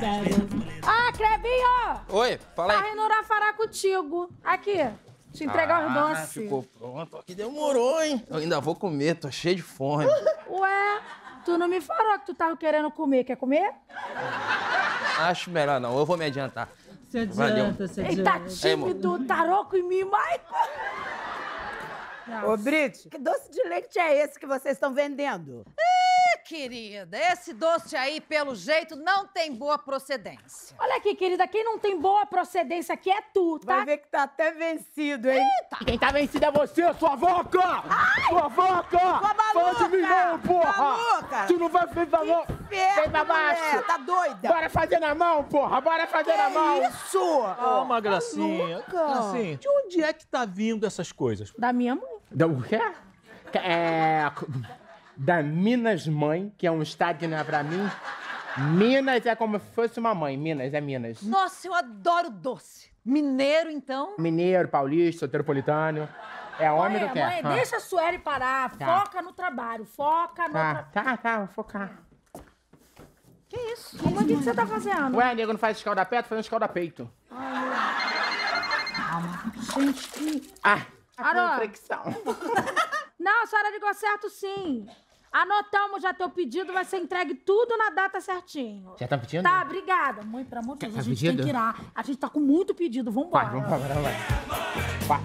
Sério. Ah, Crebinho! Oi, fala aí. Tá Renura fará contigo. Aqui. Te entregar ah, os doces. Ficou pronto. Aqui demorou, hein? Eu ainda vou comer, tô cheio de fome. Ué, tu não me falou que tu tava querendo comer. Quer comer? Acho melhor não, eu vou me adiantar. Se adianta, se adianta. Ele tá tímido, taroco em mim, Michael. Ô, Brit, que doce de leite é esse que vocês estão vendendo? querida, esse doce aí, pelo jeito, não tem boa procedência. Olha aqui, querida, quem não tem boa procedência aqui é tu, tá? Vai ver que tá até vencido, hein? Eita. quem tá vencido é você, sua voca! Sua voca! Sua maluca! Fala de mim não, porra! Maluca! Tu não vai fazer valor... Vem pra baixo! É, tá doida! Bora fazer na mão, porra! Bora fazer que na mão! isso? Calma, tá oh, Gracinha. Gracinha, de onde é que tá vindo essas coisas? Da minha mãe. Da o quê? É da Minas Mãe, que é um estado que não é pra mim. Minas é como se fosse uma mãe. Minas é Minas. Nossa, eu adoro doce. Mineiro, então? Mineiro, paulista, soteropolitano. É homem do é que mãe, ah. deixa a Sueli parar. Tá. Foca no trabalho. Foca no... Tá, tá, tá, vou focar. Que isso? Que Mas o que, é que, você tá fazendo? Ué, nego, não faz escalda-pé? Tô fazendo escalda-peito. Calma. Gente, que... Ah, a não, a senhora ligou certo sim. Anotamos já teu pedido, vai ser entregue tudo na data certinho. Já tá pedindo? Tá, obrigada. Mãe, pelo amor de Deus, tá a gente pedido? tem que ir lá. A gente tá com muito pedido, vambora. Vai, vambora, vai. vai.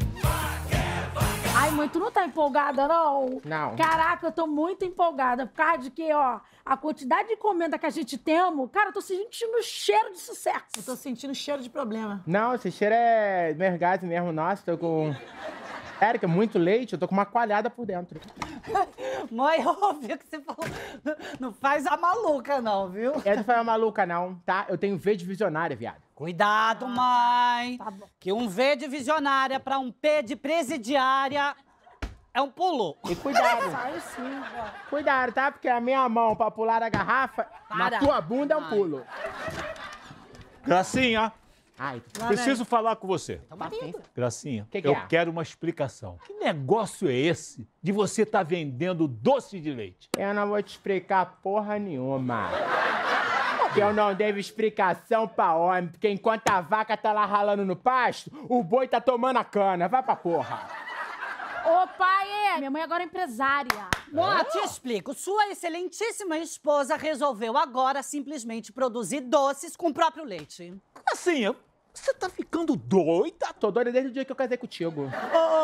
Ai, mãe, tu não tá empolgada, não? Não. Caraca, eu tô muito empolgada. Por causa de que, ó, a quantidade de encomenda que a gente temos, cara, eu tô sentindo cheiro de sucesso. Eu tô sentindo cheiro de problema. Não, esse cheiro é mergado mesmo, nossa, tô com... Érica, muito leite, eu tô com uma coalhada por dentro. Mãe, é óbvio que você falou. Não faz a maluca, não, viu? É não faz a maluca, não, tá? Eu tenho V de visionária, viado. Cuidado, ah, mãe. Tá Que um V de visionária pra um P de presidiária é um pulo. E cuidado. Sai sim, cuidado, tá? Porque a minha mão pra pular a garrafa, Para. na tua bunda é um pulo. Gracinha. Ai, Preciso né? falar com você. Então, Gracinha, que que eu é? quero uma explicação. Que negócio é esse de você estar tá vendendo doce de leite? Eu não vou te explicar porra nenhuma. que eu não devo explicação pra homem, porque enquanto a vaca tá lá ralando no pasto, o boi tá tomando a cana. Vai pra porra. Ô, pai, é, minha mãe agora é empresária. Mó, te explico. Sua excelentíssima esposa resolveu agora simplesmente produzir doces com o próprio leite assim, você tá ficando doida? Tô doida desde o dia que eu casei contigo.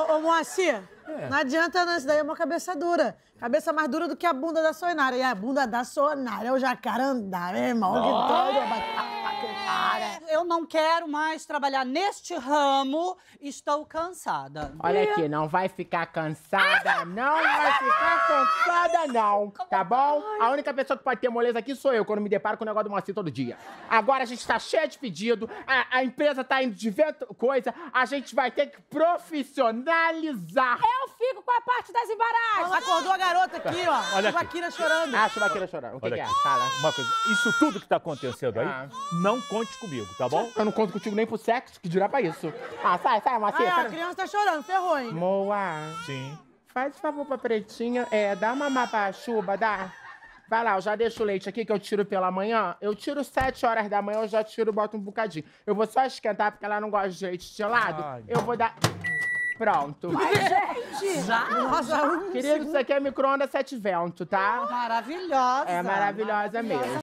Ô, ô, ô Moacir, é. não adianta não, isso daí é uma cabeça dura. Cabeça mais dura do que a bunda da Sonara. E a bunda da Sonara é o jacarandá, meu irmão. Que todo... É, eu não quero mais trabalhar neste ramo. Estou cansada. Olha aqui, não vai ficar cansada, ah! não vai ficar cansada, não. Tá bom? A única pessoa que pode ter moleza aqui sou eu, quando me deparo com o negócio do Moacir todo dia. Agora a gente tá cheio de pedido, a, a empresa tá indo de vento, coisa, a gente vai ter que profissionalizar. Eu fico com a parte das embaragens. Acordou a garota aqui, ó. Olha a chorando. Ah, a chorando. O que, Olha que é? aqui. Fala. Uma coisa, isso tudo que tá acontecendo aí, Ah. não não conte comigo, tá bom? Eu não conto contigo nem pro sexo, que dirá pra isso. Ah, sai, sai, maceta. Ah, sai. a criança tá chorando, ferrou, é hein? Moa. Sim. Faz favor pra pretinha, é, dá uma mapachuba, dá. Vai lá, eu já deixo o leite aqui que eu tiro pela manhã. Eu tiro sete horas da manhã, eu já tiro, boto um bocadinho. Eu vou só esquentar porque ela não gosta de leite gelado. Ai. Eu vou dar. Pronto. Ai, gente! Já? Nossa, já. Querido, isso aqui é micro-ondas sete vento, tá? Maravilhosa. É maravilhosa, maravilhosa. mesmo.